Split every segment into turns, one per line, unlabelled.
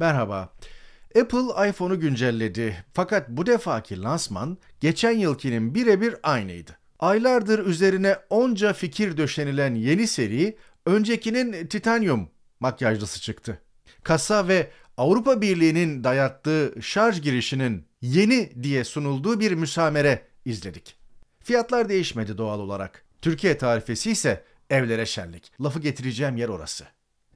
Merhaba. Apple iPhone'u güncelledi fakat bu defaki lansman geçen yılkinin birebir aynıydı. Aylardır üzerine onca fikir döşenilen yeni seri öncekinin titanyum makyajlısı çıktı. Kasa ve Avrupa Birliği'nin dayattığı şarj girişinin yeni diye sunulduğu bir müsamere izledik. Fiyatlar değişmedi doğal olarak. Türkiye tarifesi ise evlere şenlik. Lafı getireceğim yer orası.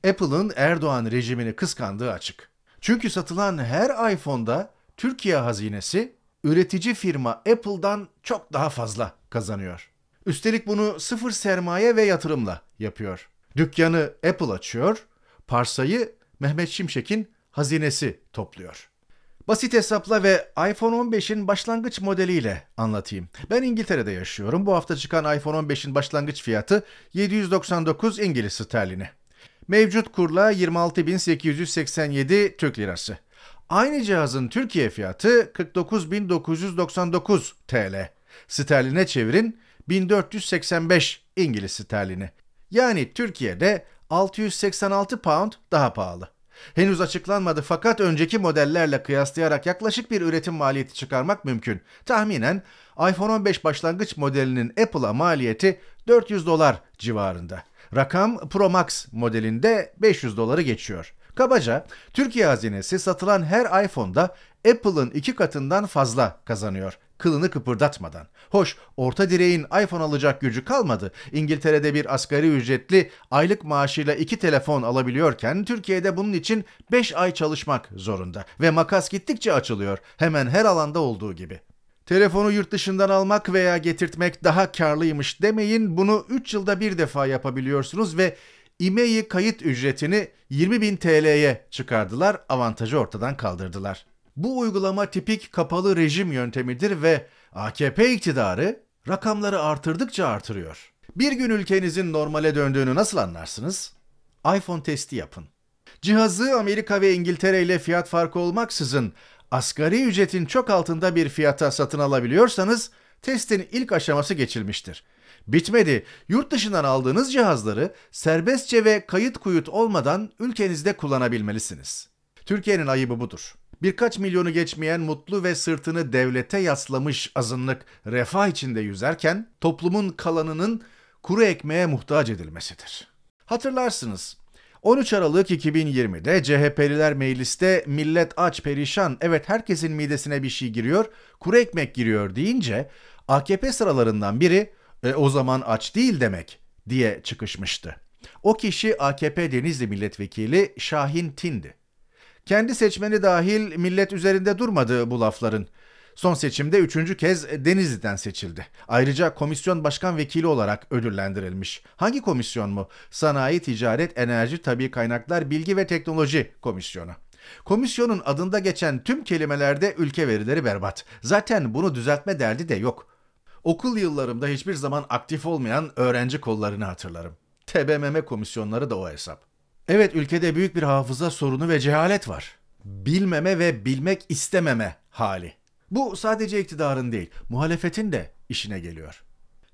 Apple'ın Erdoğan rejimini kıskandığı açık. Çünkü satılan her iPhone'da Türkiye hazinesi üretici firma Apple'dan çok daha fazla kazanıyor. Üstelik bunu sıfır sermaye ve yatırımla yapıyor. Dükkanı Apple açıyor, parsayı Mehmet Şimşek'in hazinesi topluyor. Basit hesapla ve iPhone 15'in başlangıç modeliyle anlatayım. Ben İngiltere'de yaşıyorum. Bu hafta çıkan iPhone 15'in başlangıç fiyatı 799 İngiliz sterlini. Mevcut kurla 26.887 Türk Lirası. Aynı cihazın Türkiye fiyatı 49.999 TL. Sterline çevirin 1485 İngiliz sterlini. Yani Türkiye'de 686 pound daha pahalı. Henüz açıklanmadı fakat önceki modellerle kıyaslayarak yaklaşık bir üretim maliyeti çıkarmak mümkün. Tahminen iPhone 15 başlangıç modelinin Apple'a maliyeti 400 dolar civarında. Rakam Pro Max modelinde 500 doları geçiyor. Kabaca Türkiye hazinesi satılan her iPhone'da Apple'ın iki katından fazla kazanıyor kılını kıpırdatmadan. Hoş orta direğin iPhone alacak gücü kalmadı. İngiltere'de bir asgari ücretli aylık maaşıyla iki telefon alabiliyorken Türkiye'de bunun için 5 ay çalışmak zorunda. Ve makas gittikçe açılıyor hemen her alanda olduğu gibi. Telefonu yurt dışından almak veya getirtmek daha karlıymış demeyin. Bunu 3 yılda bir defa yapabiliyorsunuz ve IMEI kayıt ücretini 20.000 TL'ye çıkardılar, avantajı ortadan kaldırdılar. Bu uygulama tipik kapalı rejim yöntemidir ve AKP iktidarı rakamları artırdıkça artırıyor. Bir gün ülkenizin normale döndüğünü nasıl anlarsınız? iPhone testi yapın. Cihazı Amerika ve İngiltere ile fiyat farkı olmaksızın asgari ücretin çok altında bir fiyata satın alabiliyorsanız testin ilk aşaması geçilmiştir. Bitmedi. Yurt dışından aldığınız cihazları serbestçe ve kayıt kuyut olmadan ülkenizde kullanabilmelisiniz. Türkiye'nin ayıbı budur. Birkaç milyonu geçmeyen mutlu ve sırtını devlete yaslamış azınlık refah içinde yüzerken toplumun kalanının kuru ekmeğe muhtaç edilmesidir. Hatırlarsınız 13 Aralık 2020'de CHP'liler mecliste millet aç perişan evet herkesin midesine bir şey giriyor kuru ekmek giriyor deyince AKP sıralarından biri e, o zaman aç değil demek diye çıkışmıştı. O kişi AKP Denizli milletvekili Şahin Tin'di. Kendi seçmeni dahil millet üzerinde durmadı bu lafların. Son seçimde üçüncü kez Denizli'den seçildi. Ayrıca komisyon başkan vekili olarak ödüllendirilmiş. Hangi komisyon mu? Sanayi, Ticaret, Enerji, Tabi Kaynaklar, Bilgi ve Teknoloji Komisyonu. Komisyonun adında geçen tüm kelimelerde ülke verileri berbat. Zaten bunu düzeltme derdi de yok. Okul yıllarımda hiçbir zaman aktif olmayan öğrenci kollarını hatırlarım. TBMM komisyonları da o hesap. Evet ülkede büyük bir hafıza sorunu ve cehalet var. Bilmeme ve bilmek istememe hali. Bu sadece iktidarın değil, muhalefetin de işine geliyor.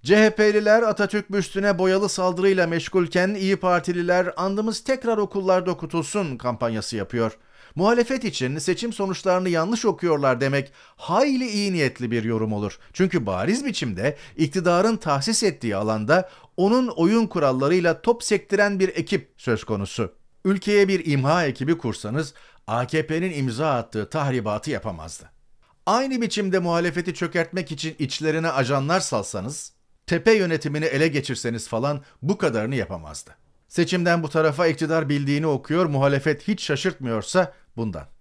CHP'liler Atatürk büstüne boyalı saldırıyla meşgulken İyi Partililer andımız tekrar okullarda okutulsun kampanyası yapıyor. Muhalefet için seçim sonuçlarını yanlış okuyorlar demek hayli iyi niyetli bir yorum olur. Çünkü bariz biçimde iktidarın tahsis ettiği alanda onun oyun kurallarıyla top sektiren bir ekip söz konusu. Ülkeye bir imha ekibi kursanız AKP'nin imza attığı tahribatı yapamazdı aynı biçimde muhalefeti çökertmek için içlerine ajanlar salsanız, tepe yönetimini ele geçirseniz falan bu kadarını yapamazdı. Seçimden bu tarafa iktidar bildiğini okuyor, muhalefet hiç şaşırtmıyorsa bundan.